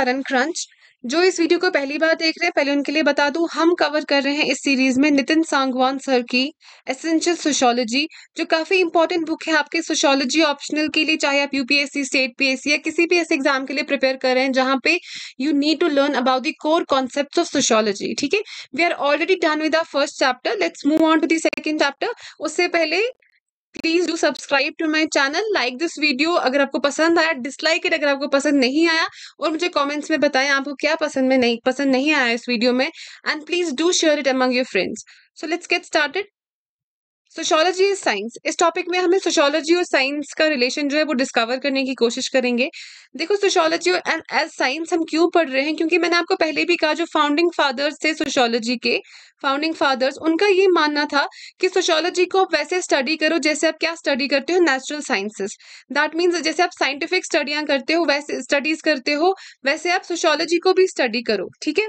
कारण क्रंच जो इस वीडियो को पहली बार देख रहे हैं पहले उनके लिए बता दूं हम कवर कर रहे हैं इस सीरीज में नितिन सांगवान सर की एसेंशियल सोशोलॉजी जो काफी इंपॉर्टेंट बुक है आपके सोशोलॉजी ऑप्शनल के लिए चाहे आप यूपीएससी स्टेट पीएससी या किसी भी ऐसे एग्जाम के लिए प्रिपेयर कर रहे हैं जहां पे you need to learn about the core concept of sociology ठीक है we are already done with our first chapter let's move on to the second chapter उससे पहले please do subscribe to my channel like this video अगर आपको पसंद आया dislike it अगर आपको पसंद नहीं आया और मुझे कॉमेंट्स में बताएं आपको क्या पसंद में नहीं पसंद नहीं आया इस वीडियो में and please do share it among your friends so let's get started sociology is science इस टॉपिक में हमें सोशोलॉजी और साइंस का रिलेशन जो है वो डिस्कवर करने की कोशिश करेंगे देखो सोशोलॉजी एंड एज साइंस हम क्यों पढ़ रहे हैं क्योंकि मैंने आपको पहले भी कहा जो फाउंडिंग फादर्स थे सोशोलॉजी के फाउंडिंग फादर्स उनका ये मानना था कि सोशोलॉजी को आप वैसे स्टडी करो जैसे आप क्या स्टडी करते हो नेचुरल साइंसेस दैट मीन्स जैसे आप साइंटिफिक स्टडियाँ करते हो वैसे स्टडीज करते हो वैसे आप सोशोलॉजी को भी स्टडी करो ठीक है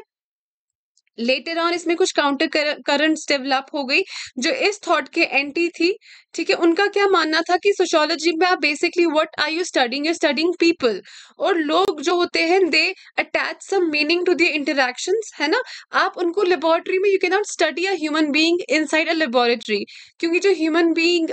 लेटर ऑन इसमें कुछ काउंटर करंट्स डेवलप हो गई जो इस थॉट के एंटी थी ठीक है उनका क्या मानना था कि सोशोलॉजी में आप basically what are you studying you studying people और लोग जो होते हैं they attach some meaning to the interaction है ना आप उनको लेबोरेटरी में you can not study a human being inside a laboratory क्योंकि जो ह्यूमन बींग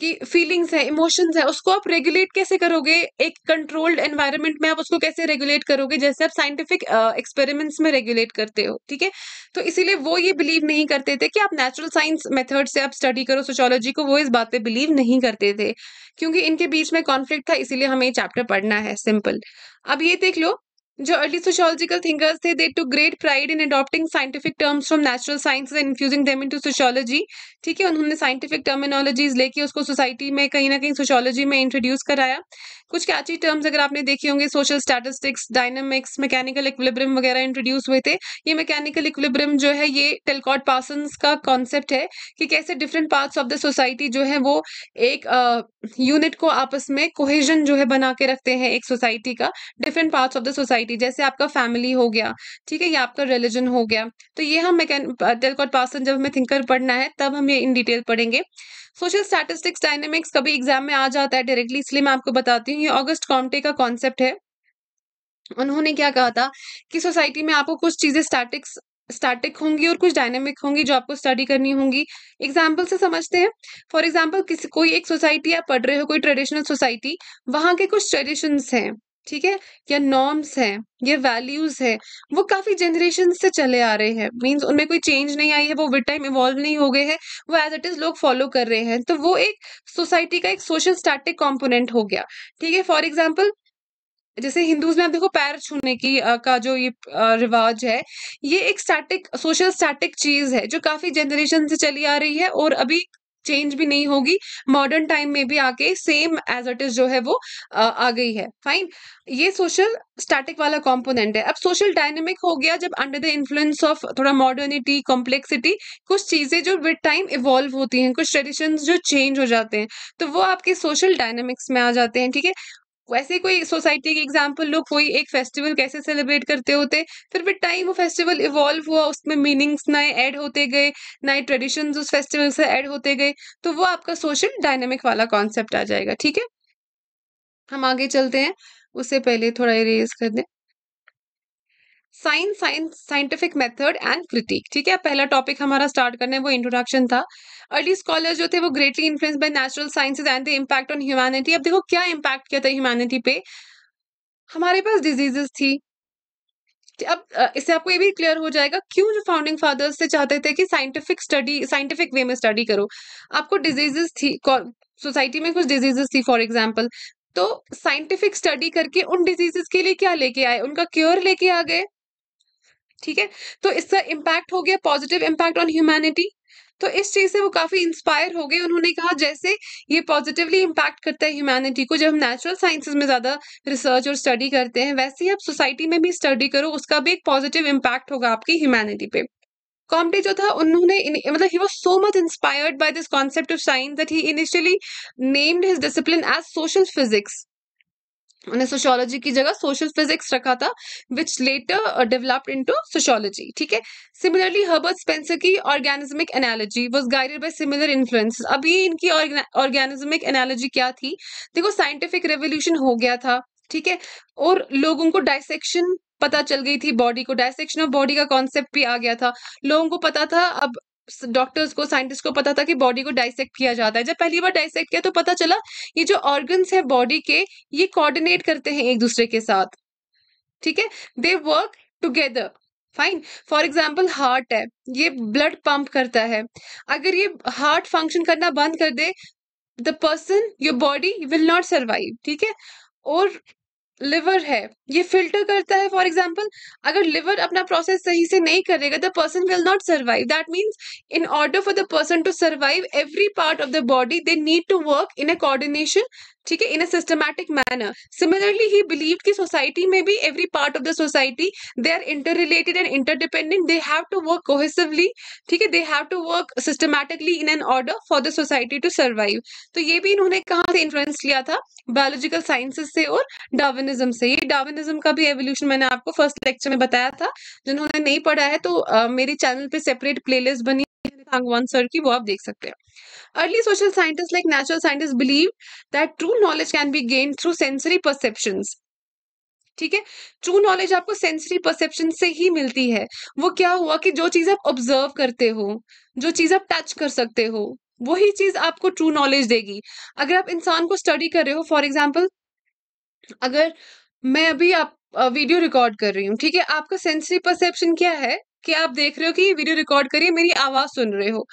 की फीलिंग्स है इमोशंस है उसको आप रेगुलेट कैसे करोगे एक कंट्रोल्ड एनवायरमेंट में आप उसको कैसे रेगुलेट करोगे जैसे आप साइंटिफिक एक्सपेरिमेंट्स uh, में रेगुलेट करते हो ठीक है ठीक है तो इसीलिए वो ये बिलीव नहीं करते थे कि आप नेचुरल साइंस मेथड से आप स्टडी करो सोशोलॉजी को वो इस बात पे बिलीव नहीं करते थे क्योंकि इनके बीच में कॉन्फ्लिक्ट था इसीलिए हमें ये चैप्टर पढ़ना है सिंपल अब ये देख लो जो अर्ली सोशोलॉजिकल थिंकर्स थे they to great pride in adopting scientific terms from natural science and infusing them into sociology ठीक है उन्होंने साइंटिफिक टर्मिनोलॉजीज लेके उसको सोसाइटी में कहीं ना कहीं सोशोलॉजी में इंट्रोड्यूस कराया कुछ कैची टर्म्स अगर आपने देखे होंगे social statistics dynamics mechanical equilibrium वगैरह इंट्रोड्यूस हुए थे ये मैकेनिकल इक्विलिब्रियम जो है ये टेलकॉट पासन का कॉन्सेप्ट है कि कैसे different parts of the society जो है वो एक यूनिट uh, को आपस में कोहेजन जो है बना के रखते हैं एक सोसाइटी का different parts of the society जैसे आपका फैमिली हो गया ठीक है या आपका रिलीजन हो गया तो ये हम मैके टेलकॉट पासन जब हमें थिंकर पढ़ना है तब हम ये इन डिटेल पढ़ेंगे सोशल स्टैटिस्टिक्स डायनेमिक्स कभी एग्जाम में आ जाता है डायरेक्टली इसलिए मैं आपको बताती हूँ ये ऑगस्ट कॉम्टे का कॉन्सेप्ट है उन्होंने क्या कहा था कि सोसाइटी में आपको कुछ चीज़ें स्टैटिक्स स्टैटिक होंगी और कुछ डायनेमिक होंगी जो आपको स्टडी करनी होंगी एग्जाम्पल से समझते हैं फॉर एग्जाम्पल किसी कोई एक सोसाइटी आप पढ़ रहे हो कोई ट्रेडिशनल सोसाइटी वहां के कुछ ट्रेडिशंस हैं ठीक है या नॉर्म्स है या वैल्यूज है वो काफी जनरेशन से चले आ रहे हैं मीन्स उनमें कोई चेंज नहीं आई है वो विद टाइम इवॉल्व नहीं हो गए हैं वो एज इट इज लोग फॉलो कर रहे हैं तो वो एक सोसाइटी का एक सोशल स्टैटिक कॉम्पोनेंट हो गया ठीक है फॉर एग्जाम्पल जैसे हिंदूज में आप देखो पैर छूने की आ, का जो ये आ, रिवाज है ये एक स्टैटिक सोशल स्टैटिक चीज है जो काफी जनरेशन से चली आ रही है और अभी चेंज भी नहीं होगी मॉडर्न टाइम में भी आके सेम एज इट इज जो है वो आ, आ गई है फाइन ये सोशल स्टैटिक वाला कंपोनेंट है अब सोशल डायनेमिक हो गया जब अंडर द इन्फ्लुएंस ऑफ थोड़ा मॉडर्निटी कॉम्प्लेक्सिटी कुछ चीजें जो विद टाइम इवॉल्व होती हैं कुछ ट्रेडिशन जो चेंज हो जाते हैं तो वो आपके सोशल डायनेमिक्स में आ जाते हैं ठीक है वैसे कोई सोसाइटी की एग्जाम्पल लो कोई एक फेस्टिवल कैसे सेलिब्रेट करते होते फिर विद टाइम वो फेस्टिवल इवॉल्व हुआ उसमें मीनिंग्स नए ऐड होते गए नए ट्रेडिशन उस फेस्टिवल से ऐड होते गए तो वो आपका सोशल डायनेमिक वाला कॉन्सेप्ट आ जाएगा ठीक है हम आगे चलते हैं उससे पहले थोड़ा इरेज कर दें science science scientific method and critic ठीक है पहला टॉपिक हमारा स्टार्ट करने वो इंट्रोडक्शन था अर्ली स्कॉलर जो थे वो greatly influence by natural sciences and the impact on humanity अब देखो क्या इम्पैक्ट किया था ह्यूमैनिटी पे हमारे पास डिजीजेस थी अब इससे आपको ये भी क्लियर हो जाएगा क्यों जो फाउंडिंग फादर्स से चाहते थे कि साइंटिफिक स्टडी साइंटिफिक वे में स्टडी करो आपको डिजीजेस थी सोसाइटी में कुछ डिजीजेस थी फॉर एग्जाम्पल तो साइंटिफिक स्टडी करके उन डिजीजेस के लिए क्या लेके आए उनका क्योर लेके आ गए ठीक है तो इसका इम्पैक्ट हो गया पॉजिटिव इम्पैक्ट ऑन ह्यूमैनिटी तो इस चीज से वो काफी इंस्पायर हो गए उन्होंने कहा जैसे ये पॉजिटिवली इम्पैक्ट करता है ह्यूमैनिटी को जब हम नेचुरल साइंसेज में ज्यादा रिसर्च और स्टडी करते हैं वैसे ही आप सोसाइटी में भी स्टडी करो उसका भी एक पॉजिटिव इम्पैक्ट होगा आपकी ह्यूमैनिटी पे कॉम्पे जो था उन्होंने मतलब he was so much inspired by this concept of science that he initially named his discipline as social physics उन्हें सोशोलॉजी की जगह सोशल फिजिक्स रखा था which later developed into sociology ठीक है सिमिलरली हर्बर्ट स्पेंसर की organismic analogy was guided by similar influence अभी इनकी ऑर्गेनिज्मिक एनालॉजी क्या थी देखो साइंटिफिक रेवोल्यूशन हो गया था ठीक है और लोगों को डायसेक्शन पता चल गई थी बॉडी को डायसेक्शन ऑफ बॉडी का कॉन्सेप्ट भी आ गया था लोगों को पता था अब डॉक्टर्स को साइंटिस्ट को पता था कि बॉडी को डाइसेक्ट किया जाता है जब पहली बार डाइसेक्ट किया तो पता चला ये जो ऑर्गन्स है बॉडी के ये कोऑर्डिनेट करते हैं एक दूसरे के साथ ठीक है they work together fine for example heart है ये ब्लड पंप करता है अगर ये हार्ट फंक्शन करना बंद कर दे the person your body will not survive ठीक है और लिवर है ये फिल्टर करता है फॉर एग्जाम्पल अगर लिवर अपना प्रोसेस सही से नहीं करेगा the person will not survive that means in order for the person to survive every part of the body they need to work in a coordination ठीक है in a systematic manner similarly he believe की society में भी every part of the society they are interrelated and interdependent they have to work cohesively ठीक है they have to work systematically in an order for the society to survive तो ये भी इन्होंने कहाँ से इन्फ्लुएंस लिया था बायोलॉजिकल साइंसेज से और डार्विनिज्म से ये डार्विनिज्म का भी एवोल्यूशन मैंने आपको फर्स्ट लेक्चर में बताया था जिन्होंने नहीं पढ़ा है तो uh, मेरे चैनल पे सेपरेट प्लेलिस्ट बनी सांगवान सर की वो आप देख सकते हैं early social scientist like natural scientist believe that true knowledge can be gain through sensory perception ठीक है ट्रू नॉलेज आपको सेंसरी परसेप्शन से ही मिलती है वो क्या हुआ कि जो चीज आप ऑब्जर्व करते हो जो चीज आप टच कर सकते हो वही चीज आपको ट्रू नॉलेज देगी अगर आप इंसान को स्टडी कर रहे हो फॉर एग्जाम्पल अगर मैं अभी आप वीडियो रिकॉर्ड कर रही हूँ ठीक है आपका सेंसरी परसेप्शन क्या है कि आप देख रहे हो कि वीडियो रिकॉर्ड करिए मेरी आवाज़ सुन रहे हो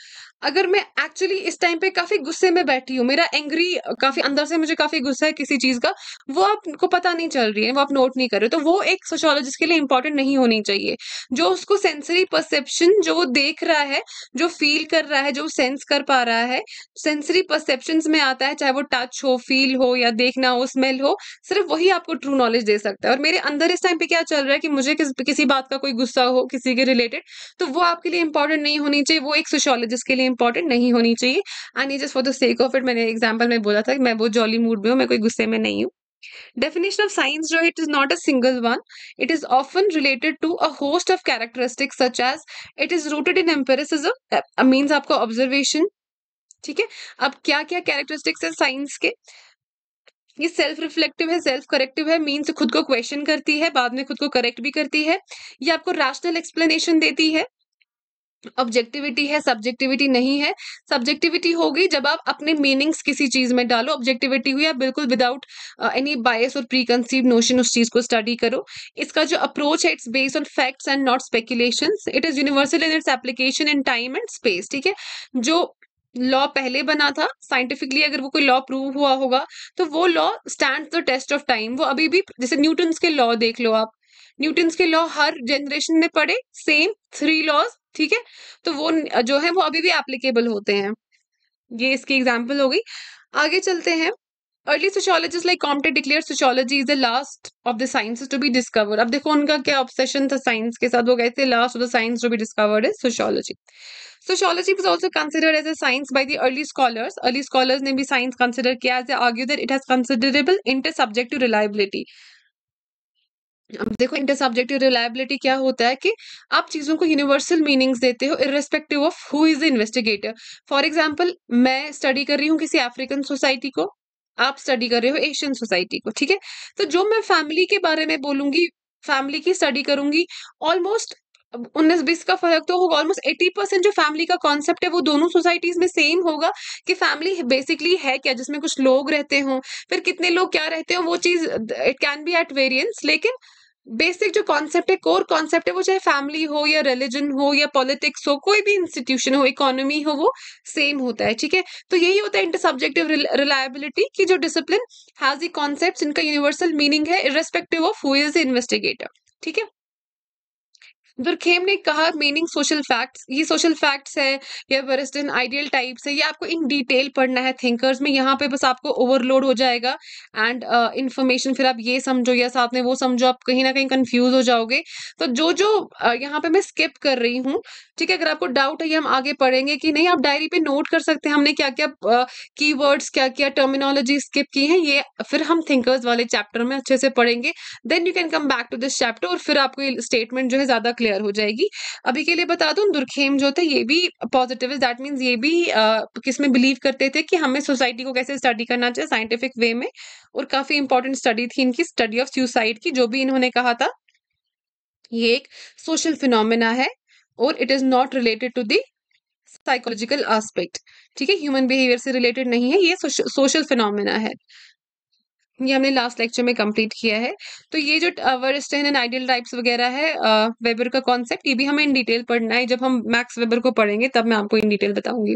अगर मैं एक्चुअली इस टाइम पे काफी गुस्से में बैठी हूँ मेरा एंग्री काफी अंदर से मुझे काफी गुस्सा है किसी चीज का वो आपको पता नहीं चल रही है वो आप नोट नहीं कर रहे तो वो एक सोशोलॉजिस्ट के लिए इंपॉर्टेंट नहीं होनी चाहिए जो उसको सेंसरी परसेप्शन जो वो देख रहा है जो फील कर रहा है जो सेंस कर पा रहा है सेंसरी परसेप्शन में आता है चाहे वो टच हो फील हो या देखना हो स्मेल हो सिर्फ वही आपको ट्रू नॉलेज दे सकता है और मेरे अंदर इस टाइम पे क्या चल रहा है कि मुझे किस, किसी बात का कोई गुस्सा हो किसी के रिलेटेड तो वो आपके लिए इंपॉर्टेंट नहीं होनी चाहिए वो एक सोशोलॉजिस्ट के लिए इंपॉर्टेंट नहीं होनी चाहिए एंड ये just for the sake of it मैंने एग्जाम्पल में बोला था कि मैं बहुत जॉली मूड में हूँ मैं कोई गुस्से में नहीं हूँ डेफिनेशन ऑफ साइंस जो it is not a single one it is often related to a host of characteristics such as it is rooted in empiricism means आपका ऑब्जर्वेशन ठीक है अब क्या क्या कैरेक्टरिस्टिक्स है साइंस के ये सेल्फ रिफ्लेक्टिव है सेल्फ करेक्टिव है मीन्स खुद को क्वेश्चन करती है बाद में खुद को करेक्ट भी करती है ये आपको रैशनल एक्सप्लेनेशन देती है ऑब्जेक्टिविटी है सब्जेक्टिविटी नहीं है सब्जेक्टिविटी होगी जब आप अपने मीनिंग्स किसी चीज में डालो ऑब्जेक्टिविटी हुई आप बिल्कुल विदाउट एनी बायस और प्री कंसीव नोशन उस चीज को स्टडी करो इसका जो अप्रोच है it's based on facts and not speculation it is universal in its application in time and space ठीक है जो लॉ पहले बना था साइंटिफिकली अगर वो कोई लॉ प्रूव हुआ होगा तो वो law stand the test of time वो अभी भी जैसे न्यूटन्स के लॉ देख लो आप न्यूटन्स के लॉ हर जनरेशन में पड़े सेम थ्री लॉज ठीक है तो वो जो है वो अभी भी एप्लीकेबल होते हैं ये इसकी एग्जाम्पल हो गई आगे चलते हैं early sociologist like Comte declare sociology is the last of the science to be discover अब देखो उनका क्या ऑब्सेशन था साइंस के साथ वो कहते हैं last of the science to be discovered is sociology sociology was also consider as a science by the early scholars early scholars ने भी साइंस कंसिडर किया as a argue that it has considerable inter subject to reliability अब देखो inter subjective reliability क्या होता है कि आप चीज़ों को यूनिवर्सल मीनिंग्स देते हो irrespective of who is the investigator for example मैं स्टडी कर रही हूँ किसी अफ्रीकन सोसाइटी को आप स्टडी कर रहे हो एशियन सोसाइटी को ठीक है तो जो मैं फैमिली के बारे में बोलूंगी फैमिली की स्टडी करूंगी ऑलमोस्ट उन्नीस बीस का फर्क तो होगा ऑलमोस्ट एटी परसेंट जो फैमिली का कॉन्सेप्ट है वो दोनों सोसाइटीज में सेम होगा कि फैमिली बेसिकली है क्या जिसमें कुछ लोग रहते हों फिर कितने लोग क्या रहते हो वो चीज it can be at variance लेकिन बेसिक जो कॉन्सेप्ट है कोर कॉन्सेप्ट है वो चाहे फैमिली हो या रिलीजन हो या पॉलिटिक्स हो कोई भी इंस्टीट्यूशन हो इकोनॉमी हो वो सेम होता है ठीक है तो यही होता है इंटर सब्जेक्टिव रिलायबिलिटी की जो डिसिप्लिन हैज ई कॉन्सेप्ट इनका यूनिवर्सल मीनिंग है irrespective of who is the investigator ठीक है दुर्खेम ने कहा मीनिंग सोशल फैक्ट्स ये सोशल फैक्ट्स है या वेरिस्टन आइडियल टाइप्स है ये आपको इन डिटेल पढ़ना है थिंकर्स में यहाँ पे बस आपको ओवरलोड हो जाएगा एंड इन्फॉर्मेशन uh, फिर आप ये समझो या साथ में वो समझो आप कहीं ना कहीं कन्फ्यूज हो जाओगे तो जो जो uh, यहाँ पे मैं स्किप कर रही हूँ ठीक है अगर आपको डाउट है ये हम आगे पढ़ेंगे कि नहीं आप डायरी पे नोट कर सकते हैं हमने क्या uh, क्या की वर्ड्स क्या क्या टर्मिनोलॉजी स्किप की है ये फिर हम थिंकर्स वाले चैप्टर में अच्छे से पढ़ेंगे then you can come back to this chapter और फिर आपको ये स्टेटमेंट जो है ज़्यादा क्लियर क्लियर हो जाएगी अभी के लिए बता दूं दुर्खेम जो थे ये भी पॉजिटिव दैट मीन्स ये भी किसमें बिलीव करते थे कि हमें सोसाइटी को कैसे स्टडी करना चाहिए साइंटिफिक वे में और काफी इंपॉर्टेंट स्टडी थी इनकी स्टडी ऑफ सुसाइड की जो भी इन्होंने कहा था ये एक सोशल फिनोमिना है और it is not related to the psychological aspect ठीक है ह्यूमन बिहेवियर से रिलेटेड नहीं है ये सोशल फिनोमिना है ये हमने लास्ट लेक्चर में कंप्लीट किया है तो ये जो स्टेन एंड आइडियल टाइप्स वगैरह है वेबर का कॉन्सेप्ट ये भी हमें इन डिटेल पढ़ना है जब हम मैक्स वेबर को पढ़ेंगे तब मैं आपको इन डिटेल बताऊंगी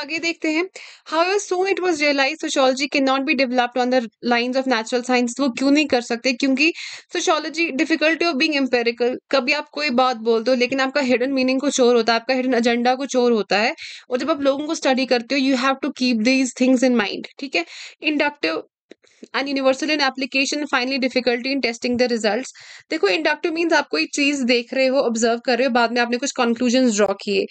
आगे देखते हैं how soon it was realize sociology can not be developed on the line of natural science वो क्यों नहीं कर सकते क्योंकि sociology difficulty of being empirical कभी आप कोई बात बोल दो लेकिन आपका हिडन मीनिंग को चोर होता है आपका हिडन एजेंडा को चोर होता है और जब आप लोगों को स्टडी करते हो you have to keep these things in mind ठीक है inductive and universal in application finally difficulty in testing the result देखो इंडक्टिव मीन्स आप कोई चीज देख रहे हो ऑब्जर्व कर रहे हो बाद में आपने कुछ कंक्लूजन ड्रॉ किए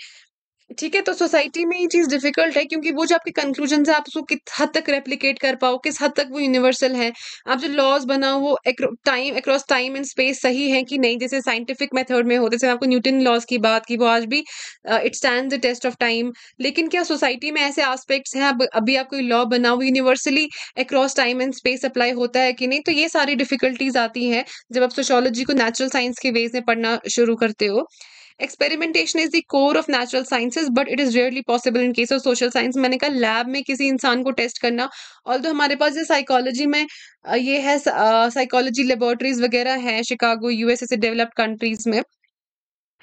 ठीक है तो सोसाइटी में ये चीज़ डिफिकल्ट है क्योंकि वो जो आपके कंक्लूजन है आप उसको किस हद तक रेप्लीकेट कर पाओ किस हद तक वो यूनिवर्सल है आप जो लॉज बनाओ वो time across time and space सही है कि नहीं जैसे साइंटिफिक मेथड में होते जैसे आपको न्यूटन लॉज की बात की वो आज भी it stand the test of time लेकिन क्या सोसाइटी में ऐसे आस्पेक्ट्स हैं आप अभी आप कोई लॉ बनाओ universally across time and space apply होता है कि नहीं तो ये सारी डिफिकल्टीज आती हैं जब आप सोशोलॉजी को नेचुरल साइंस के वेज में पढ़ना शुरू करते हो experimentation is the core of natural sciences but it is rarely possible in case of social science मैंने कहा लैब में किसी इंसान को टेस्ट करना और तो हमारे पास जो साइकोलॉजी में ये है साइकोलॉजी लेबोरेटरीज वगैरह है शिकागो यूएसए से डेवलप्ड कंट्रीज में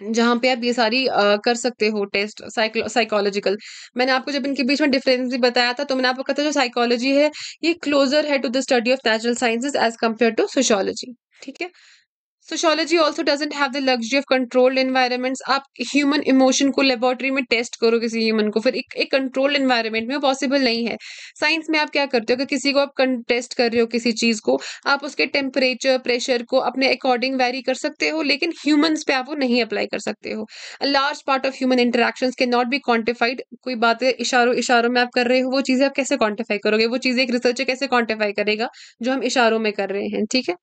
जहाँ पे आप ये सारी आ, कर सकते हो टेस्ट साइकोलॉजिकल मैंने आपको जब इनके बीच में डिफरेंस भी बताया था तो मैंने आपको कहा था जो साइकोलॉजी है ये क्लोजर है to the study of natural sciences as compare to sociology ठीक है sociology also doesn't have the luxury of controlled environments आप ह्यूमन इमोशन को लेबोरेटरी में टेस्ट करो किसी ह्यूमन को फिर एक एक कंट्रोल्ड इन्वायरमेंट में पॉसिबल नहीं है साइंस में आप क्या करते हो कि किसी को आप टेस्ट कर रहे हो किसी चीज़ को आप उसके टेम्परेचर प्रेशर को अपने अकॉर्डिंग वेरी कर सकते हो लेकिन ह्यूमन्स पे आप वो नहीं अप्लाई कर सकते हो a large part of human interaction can not be quantified कोई बात इशारों इशारों में आप कर रहे हो वो चीज़ें आप कैसे क्वान्टिफाई करोगे वो चीज़ें एक रिसर्चर कैसे क्वान्टिफाई करेगा जो हम इशारों में कर रहे हैं ठीक है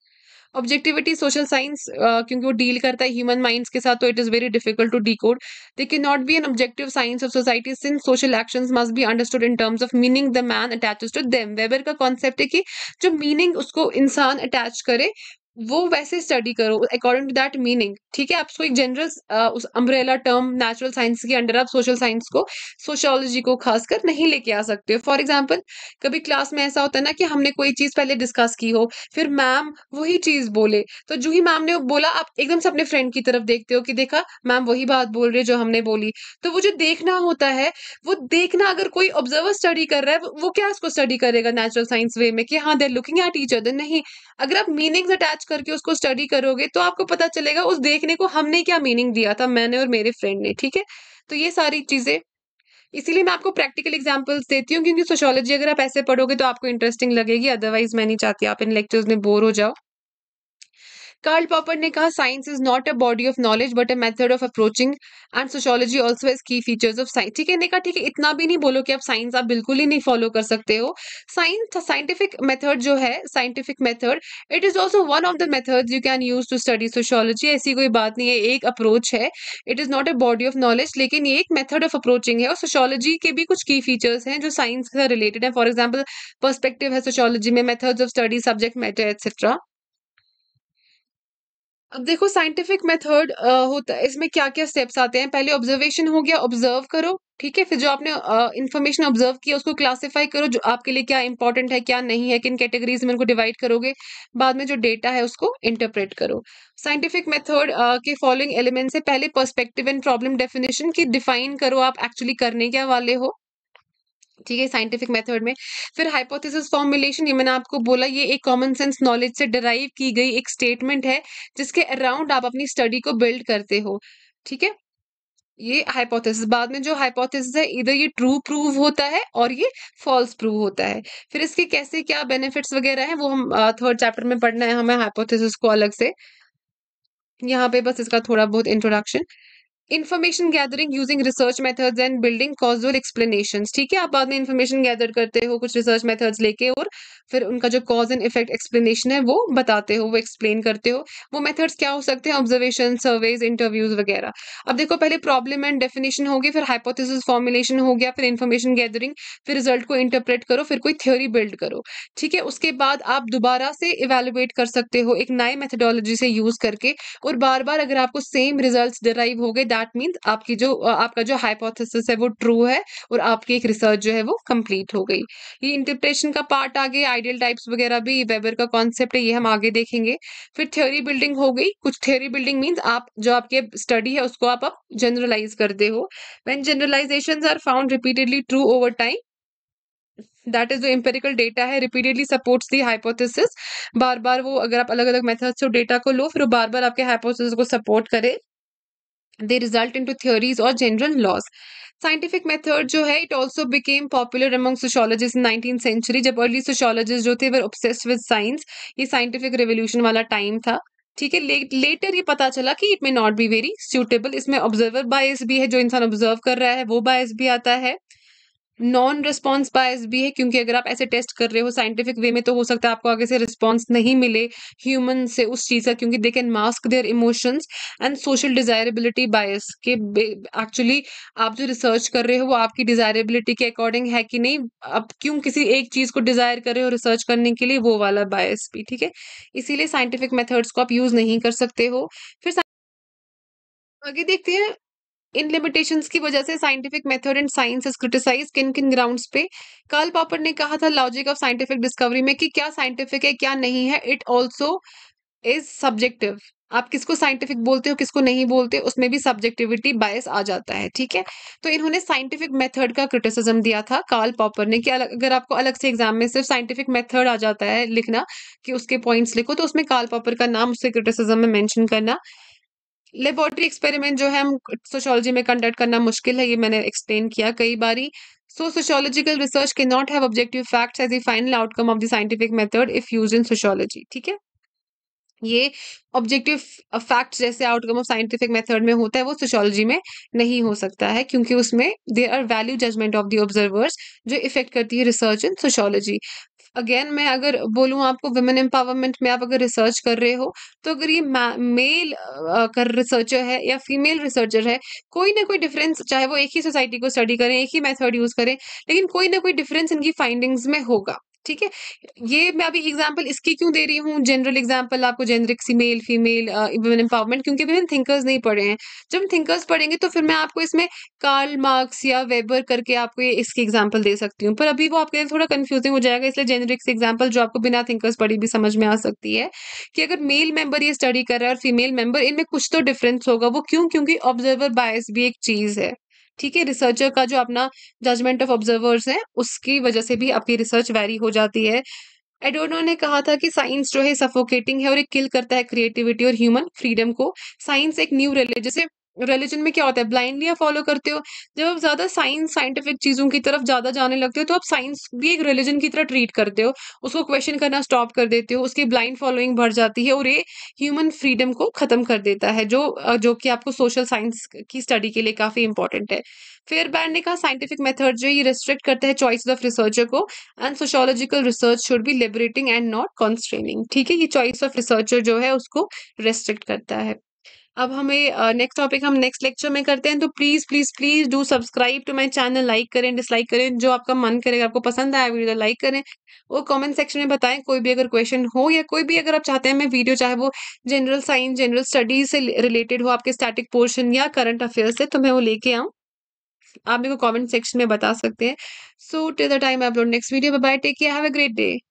ऑब्जेक्टिविटी सोशल साइंस क्योंकि वो डील करता है ह्यूमन माइंड्स के साथ तो it is very difficult to decode they can not be an objective science of society since social action must be understood in terms of meaning the man attach to them Weber का concept है कि जो meaning उसको इंसान attach करे वो वैसे study करो अकॉर्डिंग टू दैट मीनिंग ठीक है आप उसको एक जनरल उस अम्ब्रेला टर्म नेचुरल साइंस के अंडर आप सोशल साइंस को सोशोलॉजी को खासकर नहीं लेके आ सकते हो फॉर एग्जाम्पल कभी क्लास में ऐसा होता है ना कि हमने कोई चीज़ पहले डिस्कस की हो फिर मैम वही चीज़ बोले तो जो ही मैम ने बोला आप एकदम से अपने फ्रेंड की तरफ देखते हो कि देखा मैम वही बात बोल रही है जो हमने बोली तो वो जो देखना होता है वो देखना अगर कोई ऑब्जर्वर स्टडी कर रहा है वो क्या उसको स्टडी करेगा नेचुरल साइंस वे में कि हाँ they're looking at teacher other नहीं अगर आप मीनिंग्स अटैच करके उसको स्टडी करोगे तो आपको पता चलेगा उस देखने को हमने क्या मीनिंग दिया था मैंने और मेरे फ्रेंड ने ठीक है तो ये सारी चीज़ें इसीलिए मैं आपको प्रैक्टिकल एग्जाम्पल्स देती हूँ क्योंकि सोशोलॉजी अगर आप ऐसे पढ़ोगे तो आपको इंटरेस्टिंग लगेगी अदरवाइज मैं नहीं चाहती आप इन लेक्चर्स में बोर हो जाओ कार्ल पॉपर ने कहा science is not a body of knowledge but a method of approaching and sociology also is key features of science ठीक है ने कहा ठीक है इतना भी नहीं बोलो कि आप साइंस आप बिल्कुल ही नहीं फॉलो कर सकते हो साइंस साइंटिफिक मेथड जो है scientific method it is also one of the method you can use to study sociology ऐसी कोई बात नहीं है एक अप्रोच है it is not a body of knowledge लेकिन ये एक मेथड ऑफ अप्रोचिंग है और सोशोलॉजी के भी कुछ की फीचर्स हैं जो साइंस से रिलेटेड है फॉर एग्जाम्पल पर्सपेक्टिव है सोशोलॉजी में methods of study subject matter etcetera अब देखो साइंटिफिक मेथड होता है इसमें क्या क्या स्टेप्स आते हैं पहले ऑब्जर्वेशन हो गया ऑब्जर्व करो ठीक है फिर जो आपने इन्फॉर्मेशन ऑब्जर्व किया उसको क्लासिफाई करो जो आपके लिए क्या इंपॉर्टेंट है क्या नहीं है किन कैटेगरीज में उनको डिवाइड करोगे बाद में जो डेटा है उसको इंटरप्रेट करो साइंटिफिक मेथड के फॉलोइंग एलिमेंट से पहले पर्सपेक्टिव एंड प्रॉब्लम डेफिनेशन की डिफाइन करो आप एक्चुअली करने क्या वाले हो ठीक है साइंटिफिक मेथड में फिर हाइपोथेसिस फॉर्मुलेशन ये मैंने आपको बोला ये एक कॉमन सेंस नॉलेज से डिराइव की गई एक स्टेटमेंट है जिसके अराउंड आप अपनी स्टडी को बिल्ड करते हो ठीक है ये हाइपोथेसिस बाद में जो हाइपोथेसिस है इधर ये ट्रू प्रूव होता है और ये फॉल्स प्रूव होता है फिर इसके कैसे क्या बेनिफिट्स वगैरह हैं वो हम थर्ड चैप्टर में पढ़ना है हमें हाइपोथेसिस को अलग से यहाँ पे बस इसका थोड़ा बहुत introduction information gathering using research methods and building causal explanation ठीक है आप बाद में इन्फॉर्मेशन गैदर करते हो कुछ रिसर्च मेथड्स लेके और फिर उनका जो कॉज एंड इफेक्ट एक्सप्लेनेशन है वो बताते हो वो एक्सप्लेन करते हो वो मेथड्स क्या हो सकते हैं ऑब्जर्वेशन सर्वेज इंटरव्यूज वगैरह अब देखो पहले प्रॉब्लम एंड डेफिनेशन होगी फिर हाइपोथिस फॉर्मुलेशन हो गया फिर इन्फॉर्मेशन गैदरिंग फिर रिजल्ट को इंटरप्रेट करो फिर कोई थ्योरी बिल्ड करो ठीक है उसके बाद आप दोबारा से इवेलुएट कर सकते हो एक नए मेथडोलॉजी से यूज करके और बार बार अगर आपको सेम रिजल्ट डिराइव हो गए दैट मीन्स आपकी जो आपका जो हाइपोथेसिस है वो ट्रू है और आपकी एक रिसर्च जो है वो कंप्लीट हो गई ये इंटरप्रिटेशन का पार्ट आ गया आइडियल टाइप्स वगैरह भी वेबर का कॉन्सेप्ट है ये हम आगे देखेंगे फिर थ्योरी बिल्डिंग हो गई कुछ थ्योरी बिल्डिंग मीन्स आप जो आपके स्टडी है उसको आप आप जनरलाइज करते हो when generalization are found repeatedly true over time that is जो एम्पेरिकल डेटा है रिपीटेडली सपोर्ट्स दी हाइपोथेसिस बार बार वो अगर आप अलग अलग मेथड से डेटा को लो फिर वो बार बार आपके हाइपोथिस को सपोर्ट करे they result into theories और जनरल लॉज साइंटिफिक मेथड जो है it also became popular among sociologist in nineteen century जब अर्ली सोशोलॉजिस्ट जो थे वे ऑब्सेस्ड विद साइंस ये साइंटिफिक रेवोल्यूशन वाला टाइम था ठीक है लेट लेटर ये पता चला कि it may not be very suitable इसमें ऑब्जर्वर बायस भी है जो इंसान ऑब्जर्व कर रहा है वो बायस भी आता है नॉन रिस्पॉन्स बायस भी है क्योंकि अगर आप ऐसे टेस्ट कर रहे हो साइंटिफिक वे में तो हो सकता है आपको आगे से रिस्पॉन्स नहीं मिले ह्यूमन से उस चीज़ का क्योंकि they can mask their emotions and social desirability bias के एक्चुअली आप जो रिसर्च कर रहे हो वो आपकी डिजायरेबिलिटी के अकॉर्डिंग है कि नहीं आप क्यों किसी एक चीज़ को डिजायर कर रहे हो रिसर्च करने के लिए वो वाला बायस भी ठीक है इसीलिए साइंटिफिक मेथड्स को आप यूज़ नहीं कर सकते हो फिर आगे देखते हैं इन लिमिटेशंस की वजह से scientific method and science is criticize किन किन ग्राउंड्स पे कार्ल पॉपर ने कहा था लॉजिक ऑफ साइंटिफिक डिस्कवरी में कि क्या साइंटिफिक है क्या नहीं है इट ऑल्सो इज सब्जेक्टिव आप किसको साइंटिफिक बोलते हो किसको नहीं बोलते उसमें भी सब्जेक्टिविटी बायस आ जाता है ठीक है तो इन्होंने साइंटिफिक मेथड का क्रिटिसिज्म दिया था कार्ल पॉपर ने कि अगर आपको अलग से एग्जाम में सिर्फ साइंटिफिक मेथड आ जाता है लिखना कि उसके पॉइंट्स लिखो तो उसमें कार्ल पॉपर का नाम उससे क्रिटिसिज्म में मेंशन करना लेबोरेटरी एक्सपेरिमेंट जो है हम सोशोलॉजी में कंडक्ट करना मुश्किल है ये मैंने एक्सप्लेन किया कई बारी सोशोलॉजिकल रिसर्च के not have objective facts as a final outcome of the scientific method if use in sociology ठीक है ये ऑब्जेक्टिव फैक्ट uh, जैसे आउटकम ऑफ साइंटिफिक मेथड में होता है वो सोशोलॉजी में नहीं हो सकता है क्योंकि उसमें there are value judgement of the observers जो इफेक्ट करती है रिसर्च इन सोशोलॉजी अगेन मैं अगर बोलूँ आपको वुमेन एम्पावरमेंट में आप अगर रिसर्च कर रहे हो तो अगर ये मेल कर रिसर्चर है या फीमेल रिसर्चर है कोई ना कोई डिफरेंस चाहे वो एक ही सोसाइटी को स्टडी करें एक ही मेथड यूज़ करें लेकिन कोई ना कोई डिफरेंस इनकी फाइंडिंग्स में होगा ठीक है ये मैं अभी एग्जाम्पल इसकी क्यों दे रही हूँ जनरल एग्जाम्पल आपको जेनरिक सी मेल फीमेल वुमेन एम्पावरमेंट क्योंकि अभी मैंने थिंकर्स नहीं पढ़े हैं जब हम थिंकर्स पढ़ेंगे तो फिर मैं आपको इसमें कार्ल मार्क्स या वेबर करके आपको ये इसकी एग्जाम्पल दे सकती हूँ पर अभी वो आपके लिए थोड़ा कन्फ्यूजिंग हो जाएगा इसलिए जेनरिक्स एग्जाम्पल जो आपको बिना थिंकर्स पढ़ी भी समझ में आ सकती है कि अगर मेल मेंबर ये स्टडी कर रहा है और फीमेल मेंबर इनमें कुछ तो डिफरेंस होगा वो क्यों क्योंकि ऑब्जर्वर बायस भी एक चीज़ है ठीक है रिसर्चर का जो अपना जजमेंट ऑफ ऑब्जर्वर्स है उसकी वजह से भी आपकी रिसर्च वैरी हो जाती है एडोनो ने कहा था कि साइंस जो है सफोकेटिंग है और एक किल करता है क्रिएटिविटी और ह्यूमन फ्रीडम को साइंस एक न्यू रिलीजियस रिलीजन में क्या होता है ब्लाइंडली आप फॉलो करते हो जब आप ज़्यादा साइंस साइंटिफिक चीज़ों की तरफ ज़्यादा जाने लगते हो तो आप साइंस भी एक रिलीजन की तरह ट्रीट करते हो उसको क्वेश्चन करना स्टॉप कर देते हो उसकी ब्लाइंड फॉलोइंग बढ़ जाती है और ये ह्यूमन फ्रीडम को ख़त्म कर देता है जो जो कि आपको सोशल साइंस की स्टडी के लिए काफ़ी इंपॉर्टेंट है बैंड ने कहा साइंटिफिक मेथड जो ये रिस्ट्रिक्ट करता है चॉइस ऑफ रिसर्चर को and sociological research should be liberating and not constraining ठीक है ये चॉइस ऑफ रिसर्चर जो है उसको रिस्ट्रिक्ट करता है अब हमें नेक्स्ट टॉपिक हम नेक्स्ट लेक्चर में करते हैं तो please please please do subscribe to my channel like करें डिसलाइक करें जो आपका मन करेगा आपको पसंद आया वीडियो लाइक तो करें वो कमेंट सेक्शन में बताएं कोई भी अगर क्वेश्चन हो या कोई भी अगर आप चाहते हैं मैं वीडियो चाहे वो जनरल साइंस जनरल स्टडीज से रिलेटेड हो आपके स्टैटिक पोर्शन या करंट अफेयर से तो मैं वो लेके आऊँ आप मेरे को कॉमेंट सेक्शन में बता सकते हैं सो टे the time upload next video bye take care have a great day